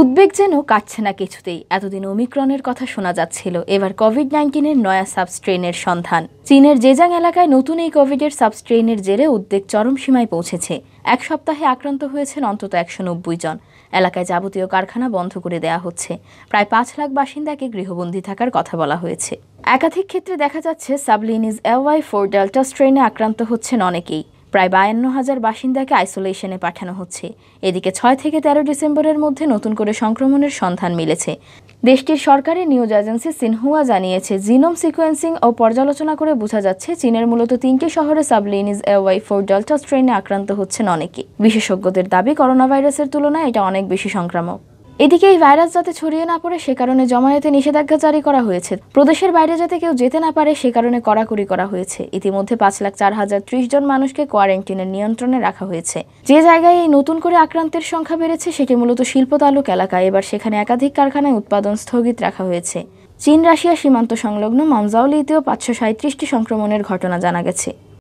উদ্বেগ যেন কাটছে না কিছুতেই এতদিন ওমিক্রনের কথা শোনা যাচ্ছিল এবার কোভিড নাইন্টিনের নয়া সাবস্ট্রেনের সন্ধান চীনের জেজাং এলাকায় নতুন এই কোভিডের সাবস্ট্রেনের জেরে উদ্বেগ চরম সীমায় পৌঁছেছে এক সপ্তাহে আক্রান্ত হয়েছেন অন্তত একশো নব্বই জন এলাকায় যাবতীয় কারখানা বন্ধ করে দেয়া হচ্ছে প্রায় পাঁচ লাখ বাসিন্দাকে গৃহবন্দী থাকার কথা বলা হয়েছে একাধিক ক্ষেত্রে দেখা যাচ্ছে সাবলিনিজ এওয়াই ফোর ডেল্টা স্ট্রেনে আক্রান্ত হচ্ছেন অনেকেই প্রায় বায়ান্ন হাজার বাসিন্দাকে আইসোলেশনে পাঠানো হচ্ছে এদিকে ছয় থেকে তেরো ডিসেম্বরের মধ্যে নতুন করে সংক্রমণের সন্ধান মিলেছে দেশটির সরকারি নিউজ এজেন্সি সিনহুয়া জানিয়েছে জিনোম সিকোয়েন্সিং ও পর্যালোচনা করে বোঝা যাচ্ছে চীনের মূলত তিনটি শহরে সাবলিনিজ এওয়াই ফোর ডেল্টা স্ট্রেনে আক্রান্ত হচ্ছেন অনেকে বিশেষজ্ঞদের দাবি করোনা ভাইরাসের তুলনায় এটা অনেক বেশি সংক্রামক এদিকে এই ভাইরাস যাতে ছড়িয়ে না পড়ে সে কারণে জমায়েতে নিষেধাজ্ঞা জারি করা হয়েছে প্রদেশের বাইরে যাতে কেউ যেতে না পারে সে কারণে কড়াকড়ি করা হয়েছে ইতিমধ্যে পাঁচ লাখ চার হাজার ত্রিশ জন মানুষকে কোয়ারেন্টিনের নিয়ন্ত্রণে রাখা হয়েছে যে জায়গায় এই নতুন করে আক্রান্তের সংখ্যা বেড়েছে সেটি মূলত শিল্প তালুক এলাকা এবার সেখানে একাধিক কারখানায় উৎপাদন স্থগিত রাখা হয়েছে চীন রাশিয়া সীমান্ত সংলগ্ন মামজাউলিতেও পাঁচশো সাঁত্রিশটি সংক্রমণের ঘটনা জানা গেছে